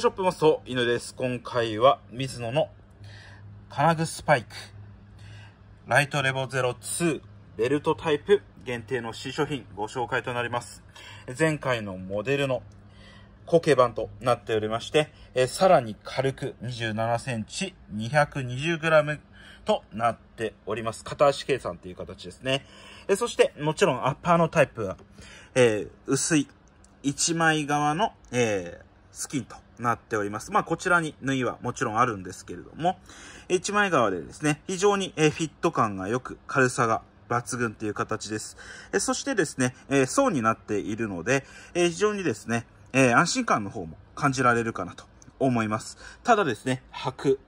ショップマスト犬です。今回は、水野の金具スパイク、ライトレボ02ベルトタイプ限定の新商品ご紹介となります。前回のモデルの固形版となっておりまして、えさらに軽く27センチ 220g となっております。片足計算という形ですね。えそして、もちろんアッパーのタイプは、えー、薄い1枚側の、えー、スキンとなっております。まあ、こちらに縫いはもちろんあるんですけれども、一枚側でですね、非常にフィット感が良く、軽さが抜群という形です。そしてですね、層になっているので、非常にですね、安心感の方も感じられるかなと思います。ただですね、履く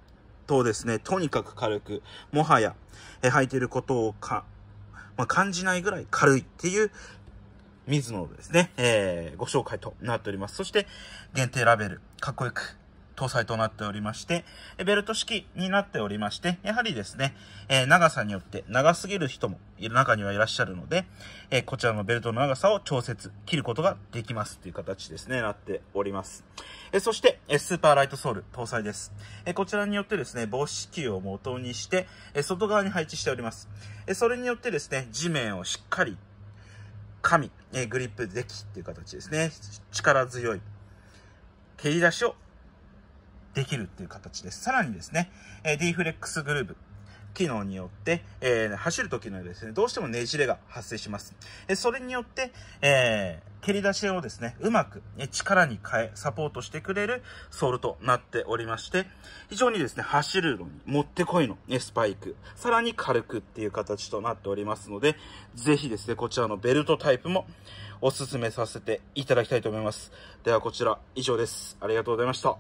とですね、とにかく軽く、もはや、履いてることをか、まあ、感じないぐらい軽いっていう水野ですね、えー、ご紹介となっております。そして、限定ラベル、かっこよく、搭載となっておりまして、ベルト式になっておりまして、やはりですね、えー、長さによって長すぎる人も中にはいらっしゃるので、えー、こちらのベルトの長さを調節、切ることができますという形ですね、なっております。えー、そして、えスーパーライトソール搭載です。えこちらによってですね、防止球を元にして、え外側に配置しております。えそれによってですね、地面をしっかり神、えグリップできっていう形ですね。力強い蹴り出しをできるっていう形です。さらにですね、え D フレックスグルーブ、機能によって、えー、走る時のですね、どうしてもねじれが発生します。えそれによって、えー、蹴り出しをですね、うまく力に変え、サポートしてくれるソールとなっておりまして、非常にですね、走るのにもってこいのスパイク、さらに軽くっていう形となっておりますので、ぜひですね、こちらのベルトタイプもおすすめさせていただきたいと思います。ではこちら以上です。ありがとうございました。